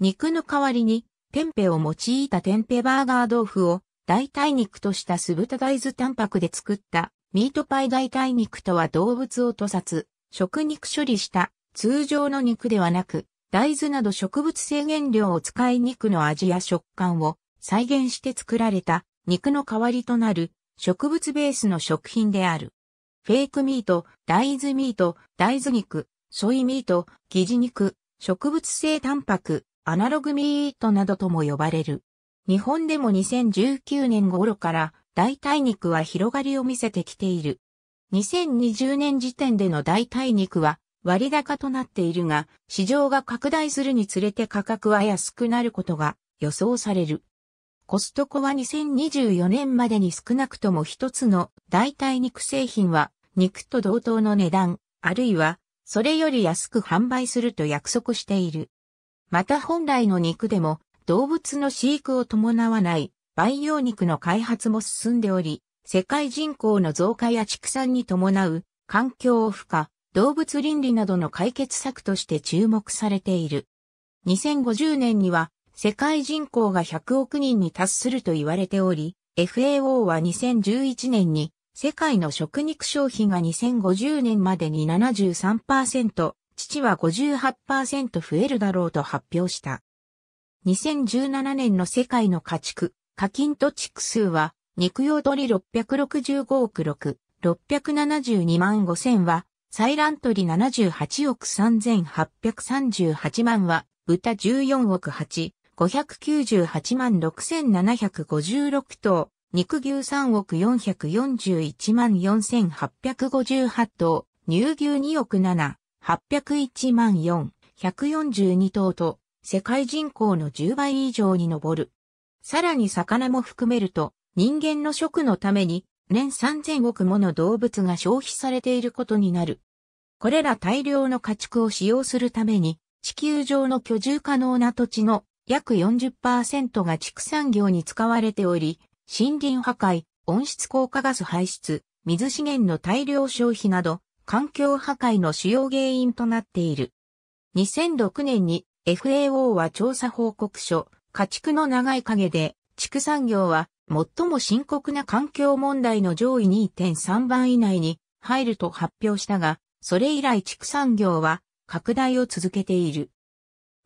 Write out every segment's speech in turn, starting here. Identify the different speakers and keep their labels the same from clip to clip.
Speaker 1: 肉の代わりに、天平を用いた天平バーガー豆腐を代替肉とした酢豚大豆タンパクで作ったミートパイ代替肉とは動物を屠殺、食肉処理した通常の肉ではなく、大豆など植物性原料を使い肉の味や食感を再現して作られた肉の代わりとなる植物ベースの食品である。フェイクミート、大豆ミート、大豆肉、ソイミート、疑似肉、植物性タンパク、アナログミートなどとも呼ばれる。日本でも2019年頃から代替肉は広がりを見せてきている。2020年時点での代替肉は割高となっているが、市場が拡大するにつれて価格は安くなることが予想される。コストコは2024年までに少なくとも一つの代替肉製品は肉と同等の値段、あるいはそれより安く販売すると約束している。また本来の肉でも動物の飼育を伴わない培養肉の開発も進んでおり、世界人口の増加や畜産に伴う環境負荷、動物倫理などの解決策として注目されている。2050年には世界人口が100億人に達すると言われており、FAO は2011年に世界の食肉消費が2050年までに73%父は58%増えるだろうと発表した。2017年の世界の家畜、課金と畜数は、肉用鳥665億6、672万5000は、採卵鳥78億3838万は、豚14億8、598万6756頭、肉牛3億441万4858頭、乳牛2億7、801万4142頭と、世界人口の10倍以上に上る。さらに魚も含めると、人間の食のために、年3000億もの動物が消費されていることになる。これら大量の家畜を使用するために、地球上の居住可能な土地の約40%が畜産業に使われており、森林破壊、温室効果ガス排出、水資源の大量消費など、環境破壊の主要原因となっている。2006年に FAO は調査報告書、家畜の長い影で、畜産業は最も深刻な環境問題の上位2.3番以内に入ると発表したが、それ以来畜産業は拡大を続けている。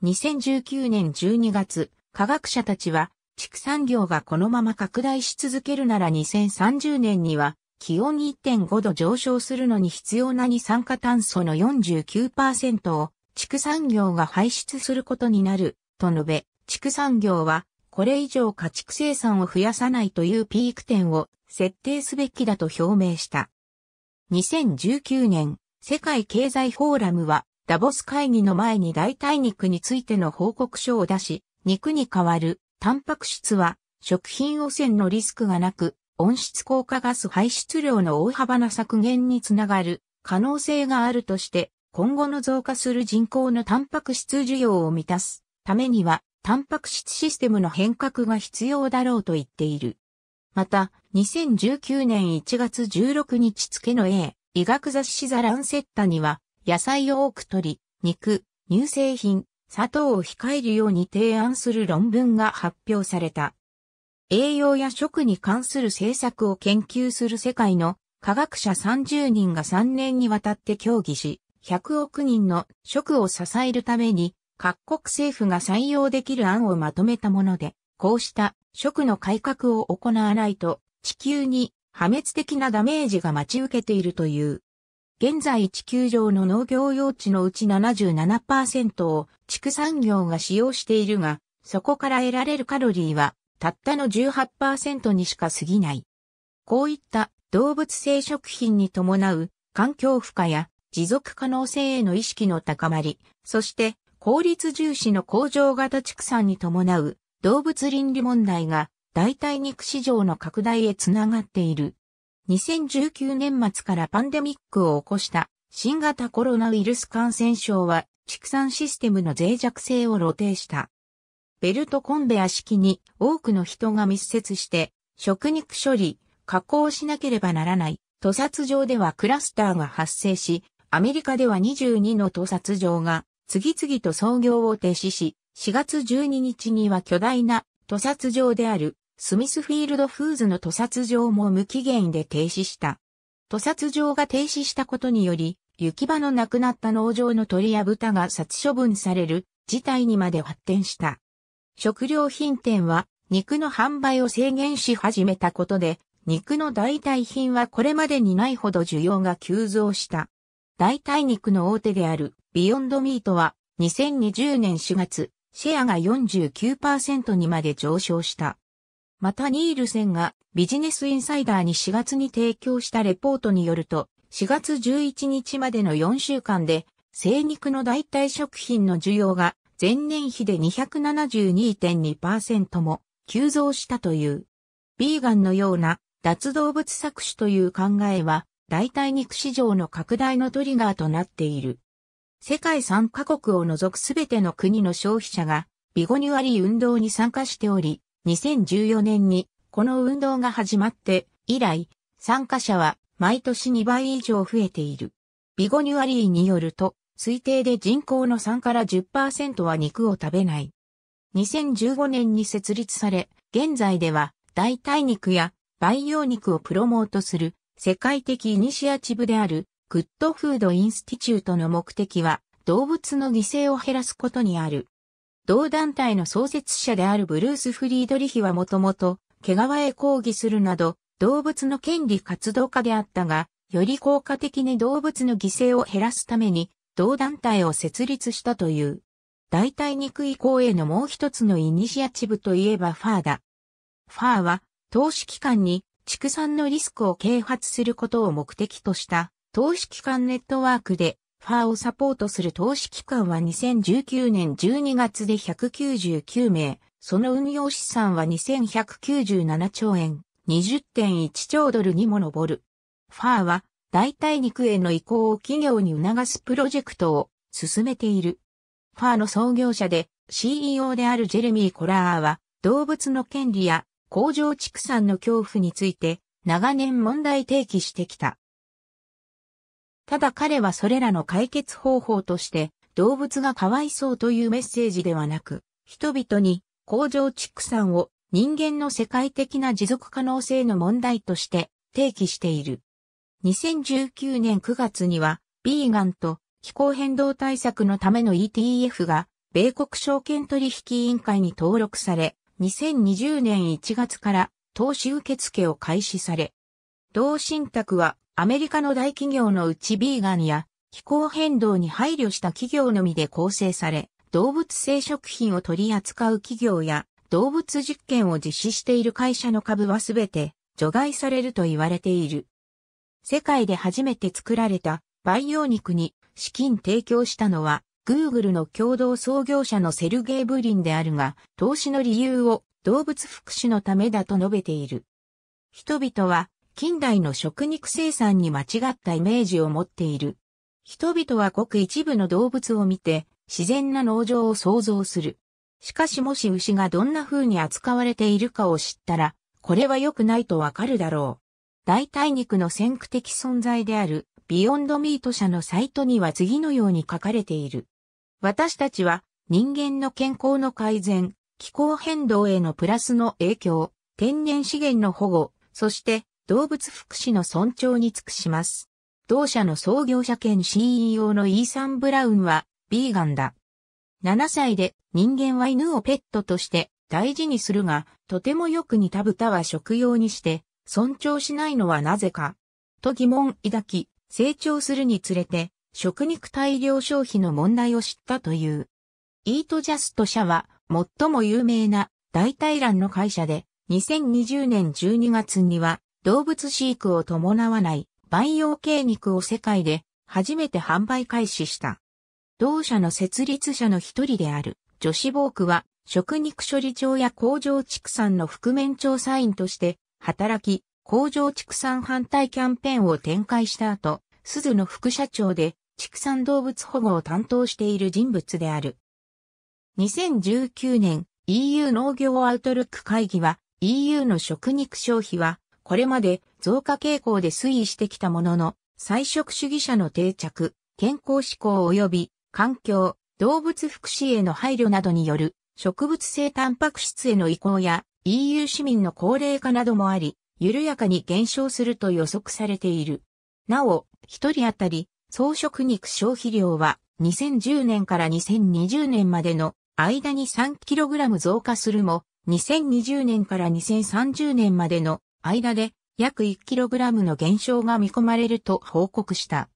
Speaker 1: 2019年12月、科学者たちは畜産業がこのまま拡大し続けるなら2030年には気温1.5度上昇するのに必要な二酸化炭素の49%を畜産業が排出することになる、と述べ、畜産業はこれ以上家畜生産を増やさないというピーク点を設定すべきだと表明した。2019年、世界経済フォーラムはダボス会議の前に代替肉についての報告書を出し、肉に代わるタンパク質は食品汚染のリスクがなく温室効果ガス排出量の大幅な削減につながる可能性があるとして、今後の増加する人口のタンパク質需要を満たすためには、タンパク質システムの変革が必要だろうと言っている。また、2019年1月16日付の A、医学雑誌ザランセッタには、野菜を多く取り、肉、乳製品、砂糖を控えるように提案する論文が発表された。栄養や食に関する政策を研究する世界の科学者30人が3年にわたって協議し、100億人の食を支えるために各国政府が採用できる案をまとめたもので、こうした食の改革を行わないと地球に破滅的なダメージが待ち受けているという。現在地球上の農業用地のうち77%を畜産業が使用しているが、そこから得られるカロリーはたったの18%にしか過ぎない。こういった動物性食品に伴う環境負荷や持続可能性への意識の高まり、そして効率重視の工場型畜産に伴う動物倫理問題が代替肉市場の拡大へつながっている。2019年末からパンデミックを起こした新型コロナウイルス感染症は畜産システムの脆弱性を露呈した。ベルトコンベア式に多くの人が密接して、食肉処理、加工しなければならない、屠殺場ではクラスターが発生し、アメリカでは22の屠殺場が次々と操業を停止し、4月12日には巨大な屠殺場であるスミスフィールドフーズの屠殺場も無期限で停止した。屠殺場が停止したことにより、行き場のなくなった農場の鳥や豚が殺処分される事態にまで発展した。食料品店は肉の販売を制限し始めたことで、肉の代替品はこれまでにないほど需要が急増した。代替肉の大手であるビヨンドミートは2020年4月、シェアが49%にまで上昇した。またニールセンがビジネスインサイダーに4月に提供したレポートによると、4月11日までの4週間で、生肉の代替食品の需要が前年比で272.2%も急増したという。ビーガンのような脱動物搾取という考えは代替肉市場の拡大のトリガーとなっている。世界3カ国を除くすべての国の消費者がビゴニュアリー運動に参加しており、2014年にこの運動が始まって以来、参加者は毎年2倍以上増えている。ビゴニュアリーによると、推定で人口の3から10%は肉を食べない。2015年に設立され、現在では代替肉や培養肉をプロモートする世界的イニシアチブであるグッドフードインスティチュートの目的は動物の犠牲を減らすことにある。同団体の創設者であるブルース・フリードリヒはもともと毛皮へ抗議するなど動物の権利活動家であったが、より効果的に動物の犠牲を減らすために同団体を設立したという。代替肉移行へのもう一つのイニシアチブといえばファーだ。ファーは投資機関に畜産のリスクを啓発することを目的とした投資機関ネットワークでファーをサポートする投資機関は2019年12月で199名、その運用資産は2197兆円、20.1兆ドルにも上る。ファーは代替肉への移行を企業に促すプロジェクトを進めている。ファーの創業者で CEO であるジェレミー・コラーは動物の権利や工場畜産の恐怖について長年問題提起してきた。ただ彼はそれらの解決方法として動物がかわいそうというメッセージではなく、人々に工場畜産を人間の世界的な持続可能性の問題として提起している。2019年9月には、ビーガンと気候変動対策のための ETF が、米国証券取引委員会に登録され、2020年1月から投資受付を開始され、同信託はアメリカの大企業のうちビーガンや気候変動に配慮した企業のみで構成され、動物性食品を取り扱う企業や動物実験を実施している会社の株はすべて除外されると言われている。世界で初めて作られた培養肉に資金提供したのは、Google の共同創業者のセルゲイ・ブリンであるが、投資の理由を動物福祉のためだと述べている。人々は近代の食肉生産に間違ったイメージを持っている。人々はごく一部の動物を見て自然な農場を想像する。しかしもし牛がどんな風に扱われているかを知ったら、これは良くないとわかるだろう。代替肉の先駆的存在であるビヨンドミート社のサイトには次のように書かれている。私たちは人間の健康の改善、気候変動へのプラスの影響、天然資源の保護、そして動物福祉の尊重に尽くします。同社の創業者兼 CEO のイーサン・ブラウンはビーガンだ。7歳で人間は犬をペットとして大事にするが、とてもよく似た豚は食用にして尊重しないのはなぜか、と疑問抱き、成長するにつれて、食肉大量消費の問題を知ったという。イートジャスト社は、最も有名な代替卵の会社で、2020年12月には、動物飼育を伴わない培養系肉を世界で初めて販売開始した。同社の設立者の一人である、女子ボークは、食肉処理場や工場畜産の覆面調査員として働き、工場畜産反対キャンペーンを展開した後、鈴の副社長で畜産動物保護を担当している人物である。2019年 EU 農業アウトルック会議は EU の食肉消費はこれまで増加傾向で推移してきたものの、菜食主義者の定着、健康志向及び環境、動物福祉への配慮などによる植物性タンパク質への移行や EU 市民の高齢化などもあり、緩やかに減少すると予測されている。なお、一人当たり、草食肉消費量は2010年から2020年までの間に 3kg 増加するも、2020年から2030年までの間で約 1kg の減少が見込まれると報告した。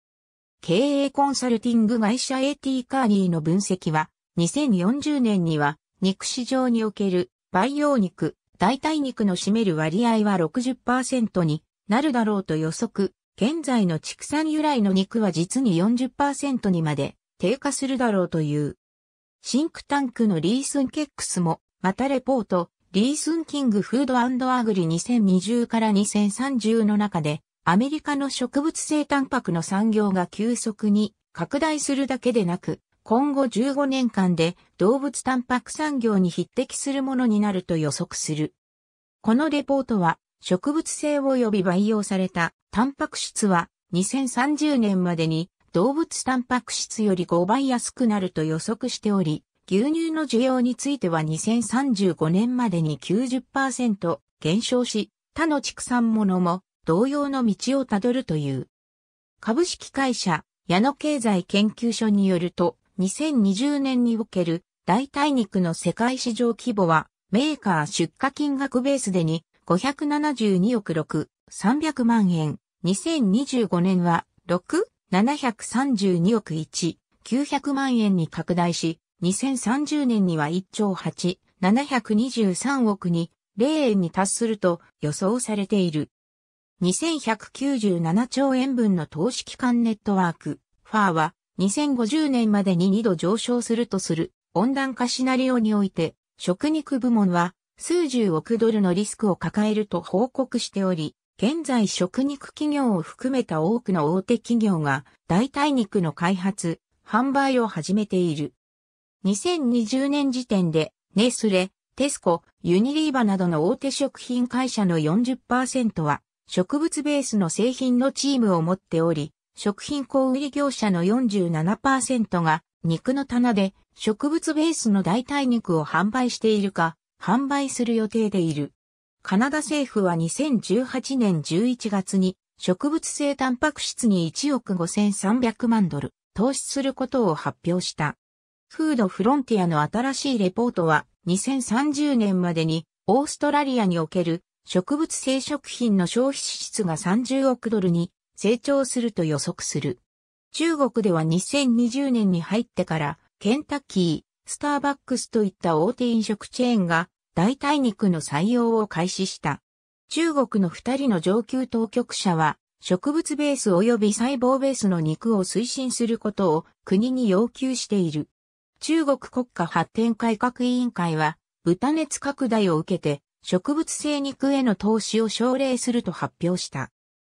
Speaker 1: 経営コンサルティング会社 AT カーニーの分析は、2040年には肉市場における培養肉、代替肉の占める割合は60%になるだろうと予測、現在の畜産由来の肉は実に40%にまで低下するだろうという。シンクタンクのリースンケックスも、またレポート、リースンキングフードアグリ2020から2030の中で、アメリカの植物性タンパクの産業が急速に拡大するだけでなく、今後15年間で動物タンパク産業に匹敵するものになると予測する。このレポートは植物性及び培養されたタンパク質は2030年までに動物タンパク質より5倍安くなると予測しており、牛乳の需要については2035年までに90%減少し、他の畜産物も同様の道をたどるという。株式会社矢野経済研究所によると、2020年における代替肉の世界市場規模は、メーカー出荷金額ベースでに572億6、300万円。2025年は6、732億1、900万円に拡大し、2030年には1兆8、723億に0円に達すると予想されている。2197兆円分の投資機関ネットワーク、ファーは2050年までに2度上昇するとする温暖化シナリオにおいて、食肉部門は数十億ドルのリスクを抱えると報告しており、現在食肉企業を含めた多くの大手企業が代替肉の開発、販売を始めている。2020年時点で、ネスレ、テスコ、ユニリーバなどの大手食品会社の40%は、植物ベースの製品のチームを持っており、食品小売業者の47%が肉の棚で植物ベースの代替肉を販売しているか、販売する予定でいる。カナダ政府は2018年11月に植物性タンパク質に1億5300万ドル投資することを発表した。フードフロンティアの新しいレポートは2030年までにオーストラリアにおける植物性食品の消費支出が30億ドルに成長すると予測する。中国では2020年に入ってから、ケンタッキー、スターバックスといった大手飲食チェーンが代替肉の採用を開始した。中国の二人の上級当局者は、植物ベース及び細胞ベースの肉を推進することを国に要求している。中国国家発展改革委員会は、豚熱拡大を受けて、植物性肉への投資を奨励すると発表した。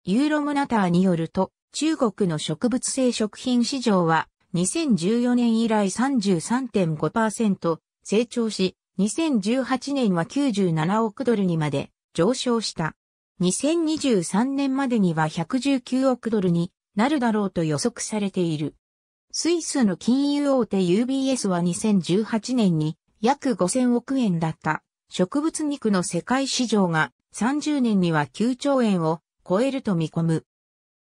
Speaker 1: ユーロモナターによると、中国の植物性食品市場は2014年以来33.5%成長し、2018年は97億ドルにまで上昇した。2023年までには119億ドルになるだろうと予測されている。スイスの金融大手 UBS は2018年に約5000億円だった植物肉の世界市場が30年には9兆円を超えると見込む。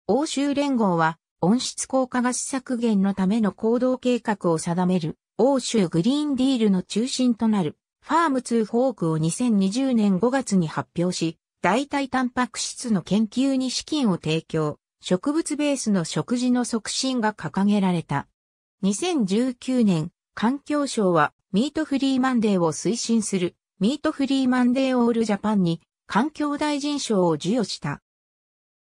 Speaker 1: 欧州連合は温室効果ガス削減のための行動計画を定める欧州グリーンディールの中心となるファーム2フォークを2020年5月に発表し、代替タンパク質の研究に資金を提供、植物ベースの食事の促進が掲げられた。2019年、環境省はミートフリーマンデーを推進するミートフリーマンデーオールジャパンに環境大臣賞を授与した。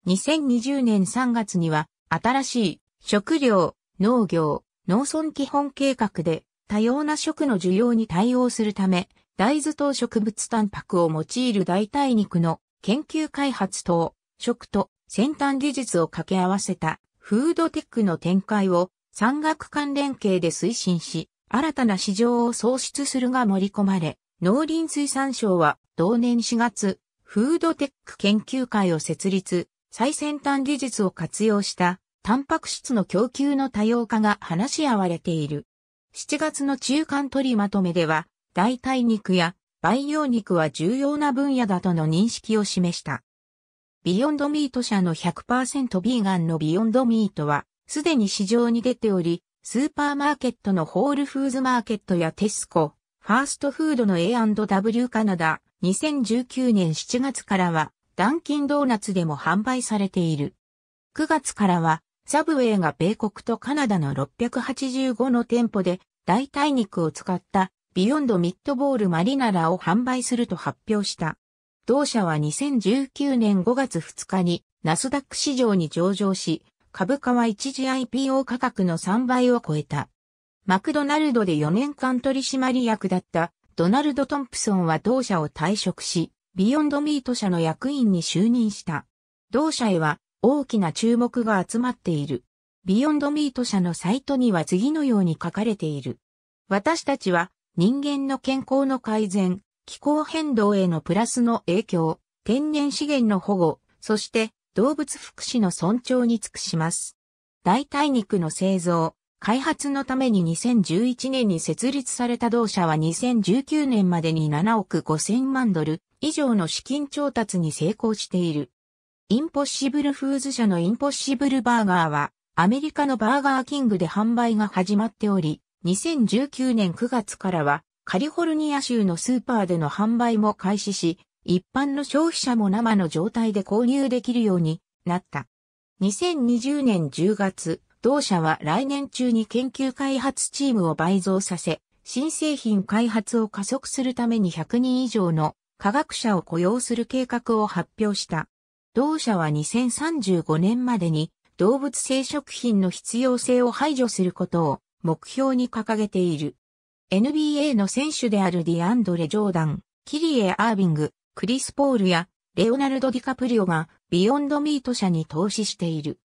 Speaker 1: 2020年3月には、新しい食料、農業、農村基本計画で多様な食の需要に対応するため、大豆等植物タンパクを用いる代替肉の研究開発等、食と先端技術を掛け合わせたフードテックの展開を産学関連系で推進し、新たな市場を創出するが盛り込まれ、農林水産省は同年4月、フードテック研究会を設立、最先端技術を活用したタンパク質の供給の多様化が話し合われている。7月の中間取りまとめでは、代替肉や培養肉は重要な分野だとの認識を示した。ビヨンドミート社の100%ビーガンのビヨンドミートは、すでに市場に出ており、スーパーマーケットのホールフーズマーケットやテスコ、ファーストフードの A&W カナダ、2019年7月からは、ダンキンドーナツでも販売されている。9月からは、サブウェイが米国とカナダの685の店舗で、代替肉を使ったビヨンドミッドボールマリナラを販売すると発表した。同社は2019年5月2日にナスダック市場に上場し、株価は一時 IPO 価格の3倍を超えた。マクドナルドで4年間取締役だったドナルド・トンプソンは同社を退職し、ビヨンドミート社の役員に就任した。同社へは大きな注目が集まっている。ビヨンドミート社のサイトには次のように書かれている。私たちは人間の健康の改善、気候変動へのプラスの影響、天然資源の保護、そして動物福祉の尊重に尽くします。代替肉の製造、開発のために2011年に設立された同社は2019年までに7億5000万ドル以上の資金調達に成功している。インポッシブルフーズ社のインポッシブルバーガーはアメリカのバーガーキングで販売が始まっており、2019年9月からはカリフォルニア州のスーパーでの販売も開始し、一般の消費者も生の状態で購入できるようになった。2020年10月、同社は来年中に研究開発チームを倍増させ、新製品開発を加速するために100人以上の科学者を雇用する計画を発表した。同社は2035年までに動物性食品の必要性を排除することを目標に掲げている。NBA の選手であるディアンドレ・ジョーダン、キリエ・アービング、クリス・ポールやレオナルド・ディカプリオがビヨンド・ミート社に投資している。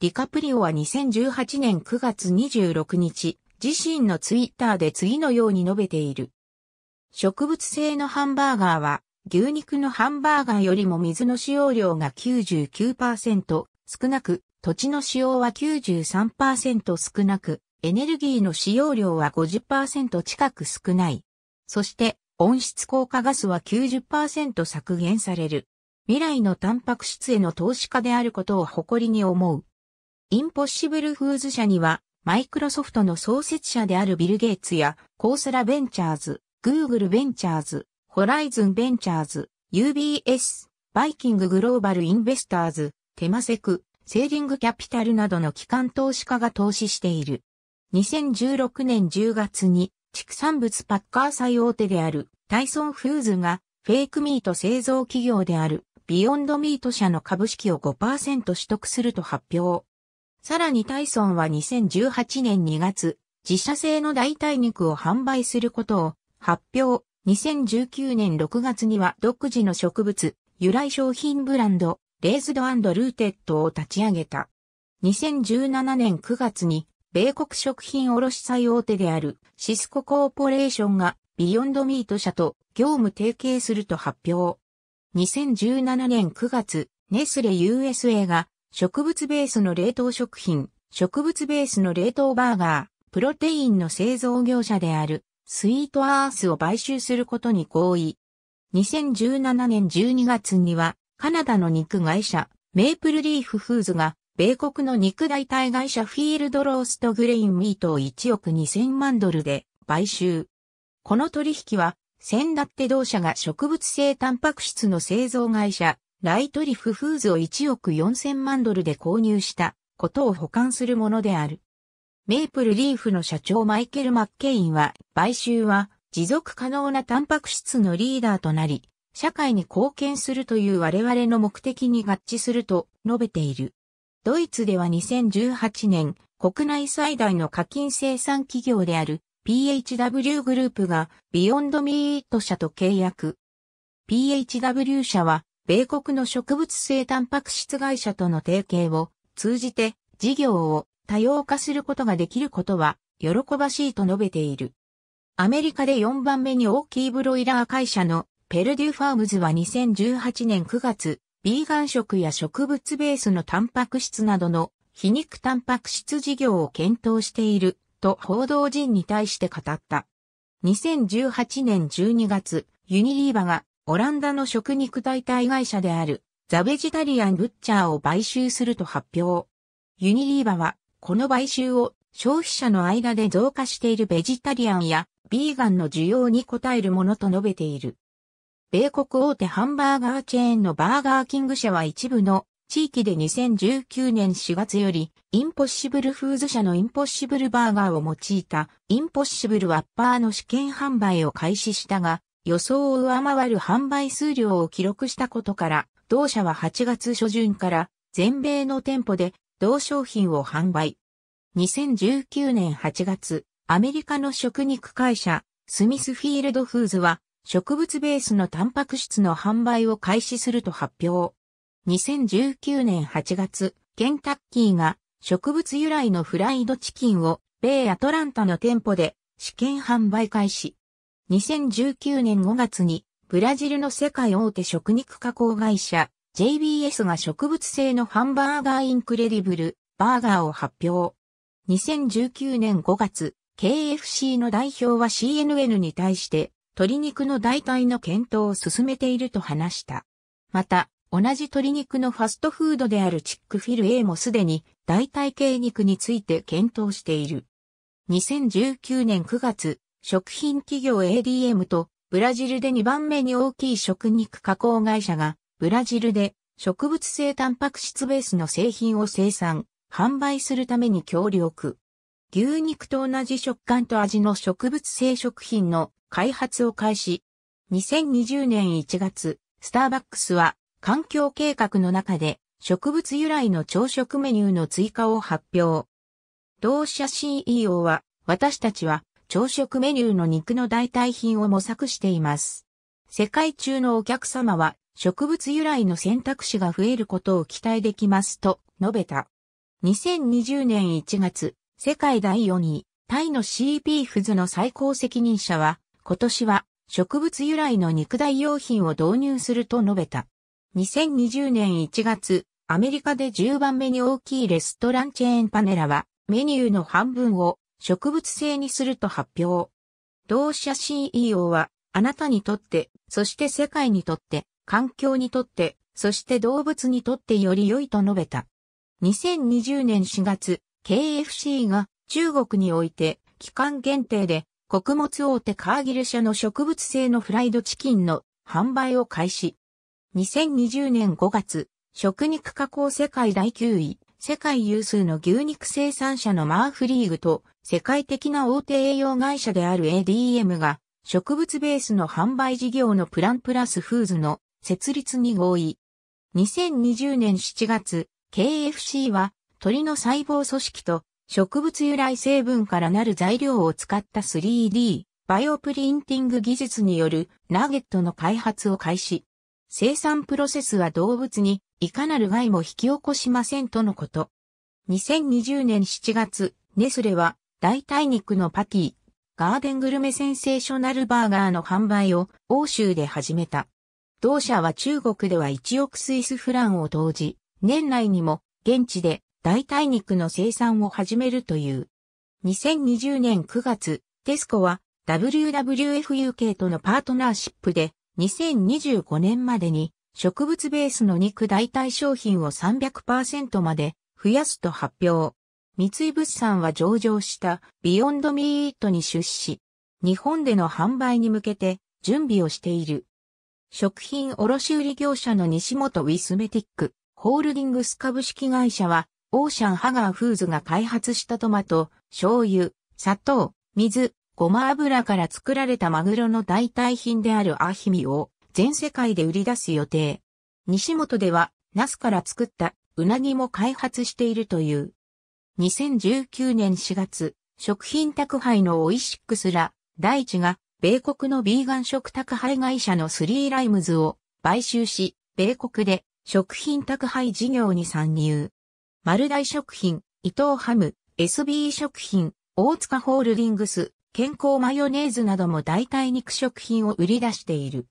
Speaker 1: ディカプリオは2018年9月26日、自身のツイッターで次のように述べている。植物性のハンバーガーは、牛肉のハンバーガーよりも水の使用量が99%少なく、土地の使用は93%少なく、エネルギーの使用量は50%近く少ない。そして、温室効果ガスは90%削減される。未来のタンパク質への投資家であることを誇りに思う。インポッシブルフーズ社には、マイクロソフトの創設者であるビル・ゲイツや、コースラ・ベンチャーズ、グーグル・ベンチャーズ、ホライズン・ベンチャーズ、UBS、バイキング・グローバル・インベスターズ、テマセク、セーリング・キャピタルなどの機関投資家が投資している。2016年10月に、畜産物パッカー最大手であるタイソンフーズがフェイクミート製造企業であるビヨンドミート社の株式を5%取得すると発表。さらにタイソンは2018年2月、自社製の代替肉を販売することを発表。2019年6月には独自の植物、由来商品ブランド、レーズドルーテッドを立ち上げた。2017年9月に、米国食品卸最大手であるシスココーポレーションがビヨンドミート社と業務提携すると発表。2017年9月、ネスレ USA が植物ベースの冷凍食品、植物ベースの冷凍バーガー、プロテインの製造業者である、スイートアースを買収することに合意。2017年12月には、カナダの肉会社、メープルリーフフーズが、米国の肉代替会社フィールドローストグレインミートを1億2000万ドルで買収。この取引は、先だって同社が植物性タンパク質の製造会社、ライトリフフーズを1億4000万ドルで購入したことを保管するものである。メイプルリーフの社長マイケル・マッケインは、買収は持続可能なタンパク質のリーダーとなり、社会に貢献するという我々の目的に合致すると述べている。ドイツでは2018年、国内最大の課金生産企業である PHW グループがビヨンドミート社と契約。PHW 社は米国の植物性タンパク質会社との提携を通じて事業を多様化することができることは喜ばしいと述べている。アメリカで4番目に大きいブロイラー会社のペルデュファームズは2018年9月、ビーガン食や植物ベースのタンパク質などの皮肉タンパク質事業を検討していると報道陣に対して語った。2018年12月、ユニリーバがオランダの食肉代替会社であるザベジタリアン・ブッチャーを買収すると発表。ユニリーバはこの買収を消費者の間で増加しているベジタリアンやビーガンの需要に応えるものと述べている。米国大手ハンバーガーチェーンのバーガーキング社は一部の地域で2019年4月より、インポッシブルフーズ社のインポッシブルバーガーを用いた、インポッシブルワッパーの試験販売を開始したが、予想を上回る販売数量を記録したことから、同社は8月初旬から全米の店舗で同商品を販売。2019年8月、アメリカの食肉会社、スミスフィールドフーズは、植物ベースのタンパク質の販売を開始すると発表。2019年8月、ケンタッキーが植物由来のフライドチキンを米アトランタの店舗で試験販売開始。2019年5月にブラジルの世界大手食肉加工会社 JBS が植物性のハンバーガーインクレディブルバーガーを発表。2019年5月、KFC の代表は CNN に対して鶏肉の代替の検討を進めていると話した。また、同じ鶏肉のファストフードであるチックフィル A もすでに代替系肉について検討している。2019年9月、食品企業 ADM とブラジルで2番目に大きい食肉加工会社がブラジルで植物性タンパク質ベースの製品を生産、販売するために協力。牛肉と同じ食感と味の植物性食品の開発を開始。2020年1月、スターバックスは環境計画の中で植物由来の朝食メニューの追加を発表。同社 CEO は私たちは朝食メニューの肉の代替品を模索しています。世界中のお客様は植物由来の選択肢が増えることを期待できますと述べた。2020年1月、世界第4位、タイの CP フズの最高責任者は、今年は植物由来の肉代用品を導入すると述べた。2020年1月、アメリカで10番目に大きいレストランチェーンパネラは、メニューの半分を植物性にすると発表。同社 CEO は、あなたにとって、そして世界にとって、環境にとって、そして動物にとってより良いと述べた。2020年4月、KFC が中国において期間限定で穀物大手カーギル社の植物性のフライドチキンの販売を開始。2020年5月、食肉加工世界第9位、世界有数の牛肉生産者のマーフリーグと世界的な大手栄養会社である ADM が植物ベースの販売事業のプランプラスフーズの設立に合意。2020年7月、KFC は鳥の細胞組織と植物由来成分からなる材料を使った 3D バイオプリンティング技術によるナゲットの開発を開始。生産プロセスは動物にいかなる害も引き起こしませんとのこと。2020年7月、ネスレは代替肉のパティ、ガーデングルメセンセーショナルバーガーの販売を欧州で始めた。同社は中国では1億スイスフランを投じ、年内にも現地で代替肉の生産を始めるという。2020年9月、テスコは WWFUK とのパートナーシップで2025年までに植物ベースの肉代替商品を300%まで増やすと発表。三井物産は上場したビヨンドミーイトに出資日本での販売に向けて準備をしている。食品卸売業者の西本ウィスメティックホールディングス株式会社は、オーシャンハガーフーズが開発したトマト、醤油、砂糖、水、ごま油から作られたマグロの代替品であるアヒミを全世界で売り出す予定。西本では、ナスから作ったうなぎも開発しているという。2019年4月、食品宅配のオイシックスら、大地が、米国のビーガン食宅配会社のスリーライムズを買収し、米国で食品宅配事業に参入。丸大食品、伊藤ハム、SB 食品、大塚ホールディングス、健康マヨネーズなども代替肉食品を売り出している。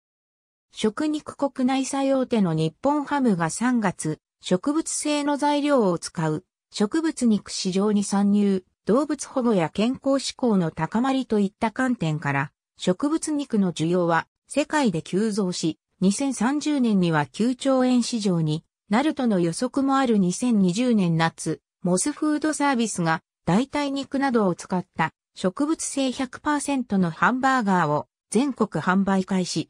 Speaker 1: 食肉国内最大手の日本ハムが3月、植物性の材料を使う植物肉市場に参入、動物保護や健康志向の高まりといった観点から、植物肉の需要は世界で急増し、2030年には9兆円市場になるとの予測もある2020年夏、モスフードサービスが代替肉などを使った植物性100%のハンバーガーを全国販売開始。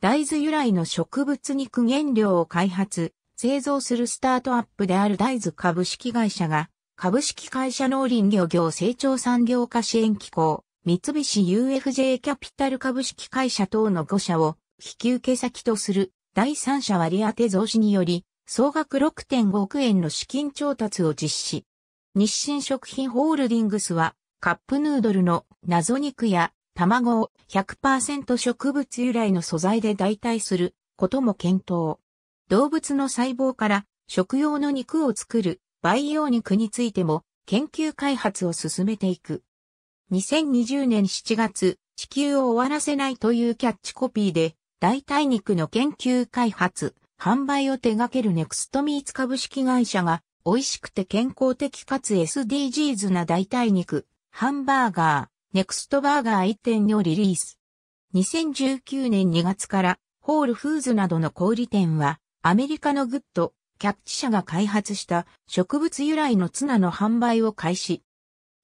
Speaker 1: 大豆由来の植物肉原料を開発、製造するスタートアップである大豆株式会社が、株式会社農林漁業成長産業化支援機構、三菱 UFJ キャピタル株式会社等の5社を、引き受け先とする第三者割当増資により、総額6.5億円の資金調達を実施。日清食品ホールディングスは、カップヌードルの謎肉や卵を100%植物由来の素材で代替することも検討。動物の細胞から食用の肉を作る培養肉についても研究開発を進めていく。2020年7月、地球を終わらせないというキャッチコピーで、代替肉の研究開発、販売を手掛けるネクストミーツ株式会社が、美味しくて健康的かつ SDGs な代替肉、ハンバーガー、ネクストバーガー1.2をリリース。2019年2月からホールフーズなどの小売店はアメリカのグッド、キャッチ社が開発した植物由来のツナの販売を開始。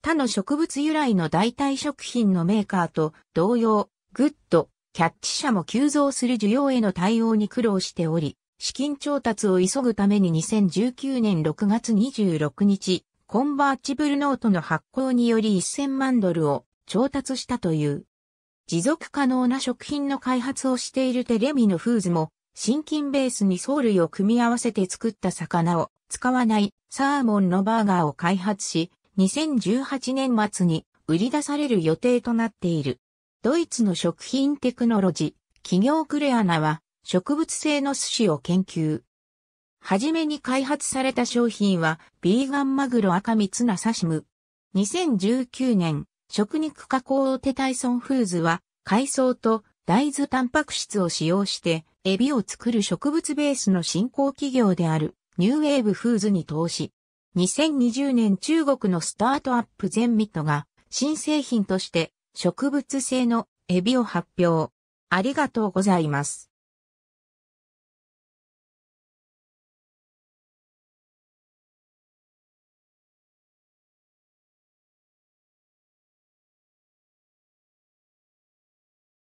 Speaker 1: 他の植物由来の代替食品のメーカーと同様、グッド、キャッチ社も急増する需要への対応に苦労しており、資金調達を急ぐために2019年6月26日、コンバーチブルノートの発行により1000万ドルを調達したという。持続可能な食品の開発をしているテレミのフーズも、新菌ベースに藻類を組み合わせて作った魚を使わないサーモンのバーガーを開発し、2018年末に売り出される予定となっている。ドイツの食品テクノロジー、企業クレアナは植物性の寿司を研究。はじめに開発された商品は、ビーガンマグロ赤身ツナサシム。2019年、食肉加工大手タイソンフーズは、海藻と大豆タンパク質を使用して、エビを作る植物ベースの新興企業である、ニューウェーブフーズに投資。2020年中国のスタートアップゼンミットが、新製品として、植物性のエビを発表。ありがとうございます。